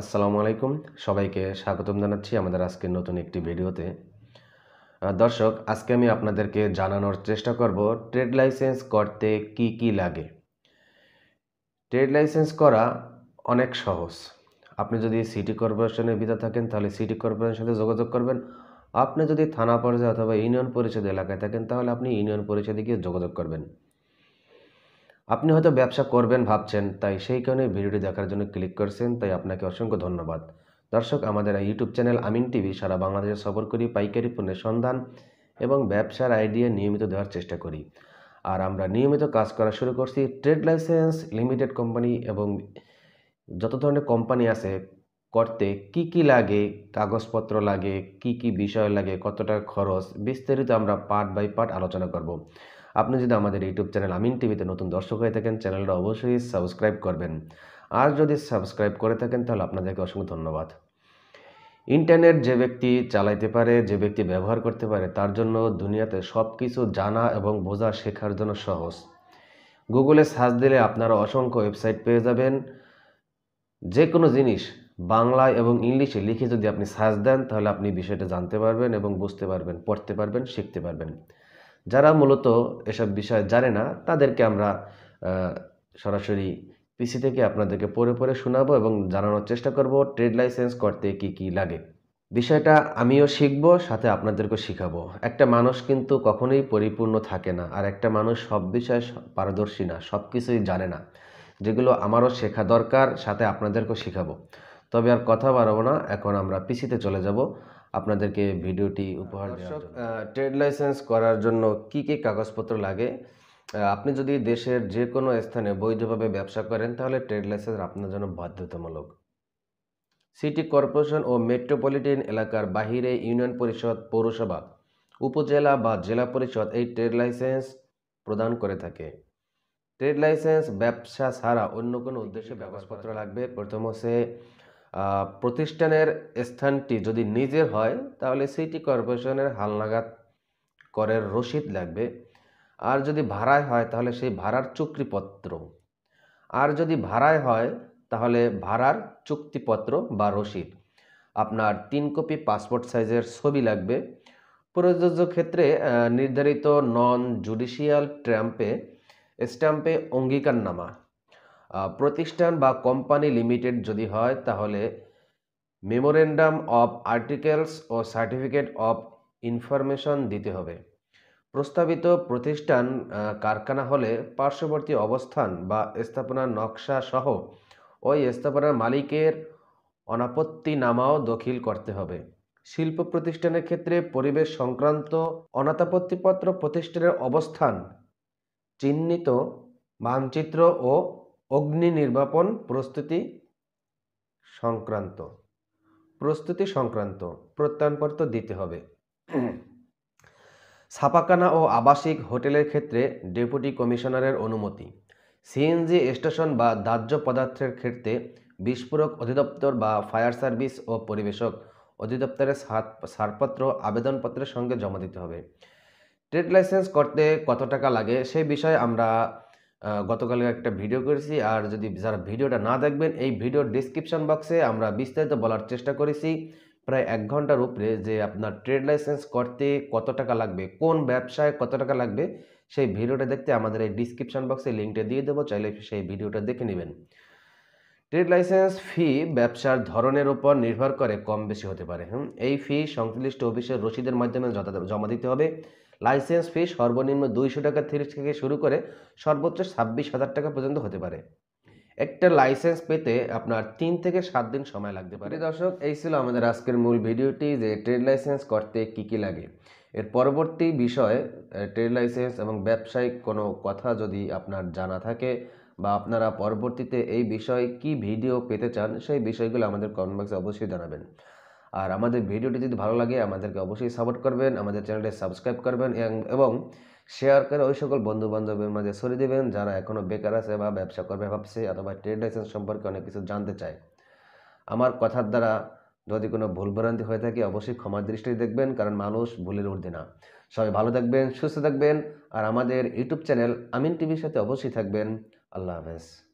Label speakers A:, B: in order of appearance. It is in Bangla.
A: আসসালামু আলাইকুম সবাইকে স্বাগতম জানাচ্ছি আমাদের আজকের নতুন একটি ভিডিওতে দর্শক আজকে আমি আপনাদেরকে জানানোর চেষ্টা করব ট্রেড লাইসেন্স করতে কি কি লাগে ট্রেড লাইসেন্স করা অনেক সহজ আপনি যদি সিটি কর্পোরেশনের ভিতরে থাকেন তাহলে সিটি কর্পোরেশনের সাথে যোগাযোগ করবেন আপনি যদি থানা পর্যায়ে অথবা ইউনিয়ন পরিষদ এলাকায় থাকেন তাহলে আপনি ইউনিয়ন পরিষদে গিয়ে যোগাযোগ করবেন আপনি হয়তো ব্যবসা করবেন ভাবছেন তাই সেই কারণে ভিডিওটি দেখার জন্য ক্লিক করছেন তাই আপনাকে অসংখ্য ধন্যবাদ দর্শক আমাদের ইউটিউব চ্যানেল আমিন টিভি সারা বাংলাদেশে সফর করি পাইকারি পণ্যের সন্ধান এবং ব্যবসার আইডিয়া নিয়মিত দেওয়ার চেষ্টা করি আর আমরা নিয়মিত কাজ করা শুরু করছি ট্রেড লাইসেন্স লিমিটেড কোম্পানি এবং যত ধরনের কোম্পানি আছে করতে কি কি লাগে কাগজপত্র লাগে কি কি বিষয় লাগে কতটা খরচ বিস্তারিত আমরা পার্ট বাই পার্ট আলোচনা করব আপনি যদি আমাদের ইউটিউব চ্যানেল আমিন টিভিতে নতুন দর্শক হয়ে থাকেন চ্যানেলটা অবশ্যই সাবস্ক্রাইব করবেন আর যদি সাবস্ক্রাইব করে থাকেন তাহলে আপনাদেরকে অসংখ্য ধন্যবাদ ইন্টারনেট যে ব্যক্তি চালাইতে পারে যে ব্যক্তি ব্যবহার করতে পারে তার জন্য দুনিয়াতে সব কিছু জানা এবং বোঝা শেখার জন্য সহজ গুগলে সার্চ দিলে আপনারা অসংখ্য ওয়েবসাইট পেয়ে যাবেন যে কোনো জিনিস বাংলায় এবং ইংলিশে লিখে যদি আপনি সার্চ দেন তাহলে আপনি বিষয়টা জানতে পারবেন এবং বুঝতে পারবেন পড়তে পারবেন শিখতে পারবেন যারা মূলত এসব বিষয় জানে না তাদেরকে আমরা সরাসরি পিসি থেকে আপনাদেরকে পড়ে পরে শোনাবো এবং জানানোর চেষ্টা করব ট্রেড লাইসেন্স করতে কি কি লাগে বিষয়টা আমিও শিখব সাথে আপনাদেরকেও শিখাবো একটা মানুষ কিন্তু কখনোই পরিপূর্ণ থাকে না আর একটা মানুষ সব বিষয়ে পারদর্শী না সব কিছুই জানে না যেগুলো আমারও শেখা দরকার সাথে আপনাদেরকেও শেখাবো তবে আর কথা বাড়াবো না এখন আমরা পিসিতে চলে যাব আপনাদেরকে ভিডিওটি উপহার দর্শক ট্রেড লাইসেন্স করার জন্য কি কি কাগজপত্র লাগে আপনি যদি দেশের যে কোনো স্থানে বৈধভাবে ব্যবসা করেন তাহলে ট্রেড লাইসেন্স আপনার জন্য বাধ্যতামূলক সিটি কর্পোরেশন ও মেট্রোপলিটন এলাকার বাহিরে ইউনিয়ন পরিষদ পৌরসভা উপজেলা বা জেলা পরিষদ এই ট্রেড লাইসেন্স প্রদান করে থাকে ট্রেড লাইসেন্স ব্যবসা ছাড়া অন্য কোনো উদ্দেশ্যে কাগজপত্র লাগবে প্রথম হচ্ছে প্রতিষ্ঠানের স্থানটি যদি নিজের হয় তাহলে সিটি কর্পোরেশনের হালনাগাদ করের রসিদ লাগবে আর যদি ভাড়ায় হয় তাহলে সেই ভাড়ার চুক্তিপত্র আর যদি ভাড়ায় হয় তাহলে ভাড়ার চুক্তিপত্র বা রসিদ আপনার তিন কপি পাসপোর্ট সাইজের ছবি লাগবে প্রযোজ্য ক্ষেত্রে নির্ধারিত নন জুডিশিয়াল ট্র্যাম্পে স্ট্যাম্পে অঙ্গীকারনামা প্রতিষ্ঠান বা কোম্পানি লিমিটেড যদি হয় তাহলে মেমোরেন্ডাম অফ আর্টিকেলস ও সার্টিফিকেট অফ ইনফরমেশন দিতে হবে প্রস্তাবিত প্রতিষ্ঠান কারখানা হলে পার্শ্ববর্তী অবস্থান বা স্থাপনার নকশা সহ ওই স্থাপনার মালিকের অনাপত্তি নামাও দখিল করতে হবে শিল্প প্রতিষ্ঠানের ক্ষেত্রে পরিবেশ সংক্রান্ত অনাতাপত্তিপত্র প্রতিষ্ঠানের অবস্থান চিহ্নিত মানচিত্র ও অগ্নি নির্বাপন প্রস্তুতি সংক্রান্ত প্রস্তুতি সংক্রান্ত প্রত্যয়নপত্র দিতে হবে ছাপাখানা ও আবাসিক হোটেলের ক্ষেত্রে ডেপুটি কমিশনারের অনুমতি সিএনজি স্টেশন বা দাহ্য পদার্থের ক্ষেত্রে বিস্ফোরক অধিদপ্তর বা ফায়ার সার্ভিস ও পরিবেশক অধিদপ্তরের ছাড়পত্র আবেদনপত্রের সঙ্গে জমা দিতে হবে ট্রেড লাইসেন্স করতে কত টাকা লাগে সেই বিষয়ে আমরা গতকালে একটা ভিডিও করেছি আর যদি যারা ভিডিওটা না দেখবেন এই ভিডিওর ডিসক্রিপশন বক্সে আমরা বিস্তারিত বলার চেষ্টা করেছি প্রায় এক ঘন্টার উপরে যে আপনার ট্রেড লাইসেন্স করতে কত টাকা লাগবে কোন ব্যবসায় কত টাকা লাগবে সেই ভিডিওটা দেখতে আমাদের এই ডিসক্রিপশন বক্সে লিঙ্কটা দিয়ে দেবো চাইলে সেই ভিডিওটা দেখে নেবেন ট্রেড লাইসেন্স ফি ব্যবসার ধরনের উপর নির্ভর করে কম বেশি হতে পারে এই ফি সংশ্লিষ্ট অফিসের রসিদের মাধ্যমে জমা দিতে হবে লাইসেন্স ফি সর্বনিম্ন দুইশো টাকা থেকে শুরু করে সর্বোচ্চ ছাব্বিশ হাজার টাকা পর্যন্ত হতে পারে একটা লাইসেন্স পেতে আপনার তিন থেকে সাত দিন সময় লাগতে পারে দর্শক এই ছিল আমাদের আজকের মূল ভিডিওটি যে ট্রেড লাইসেন্স করতে কি কি লাগে এর পরবর্তী বিষয়ে ট্রেড লাইসেন্স এবং ব্যবসায়িক কোনো কথা যদি আপনার জানা থাকে বা আপনারা পরবর্তীতে এই বিষয়ে কি ভিডিও পেতে চান সেই বিষয়গুলো আমাদের কমেন্ট বক্সে অবশ্যই জানাবেন আর আমাদের ভিডিওটি যদি ভালো লাগে আমাদেরকে অবশ্যই সাপোর্ট করবেন আমাদের চ্যানেলটি সাবস্ক্রাইব করবেন এবং শেয়ার করে ওই সকল বন্ধুবান্ধবের মাঝে ছড়িয়ে দেবেন যারা এখনও বেকার আছে বা ব্যবসা করবে ভাবছে অথবা ট্রেড লাইসেন্স সম্পর্কে অনেক কিছু জানতে চায় আমার কথার দ্বারা যদি কোনো ভুলভ্রান্তি হয়ে থাকে অবশ্যই ক্ষমার দৃষ্টি দেখবেন কারণ মানুষ ভুলের ঊর্ধ্বে না সবাই ভালো থাকবেন সুস্থ থাকবেন আর আমাদের ইউটিউব চ্যানেল আমিন টিভির সাথে অবশ্যই থাকবেন আল্লাহ হাফেজ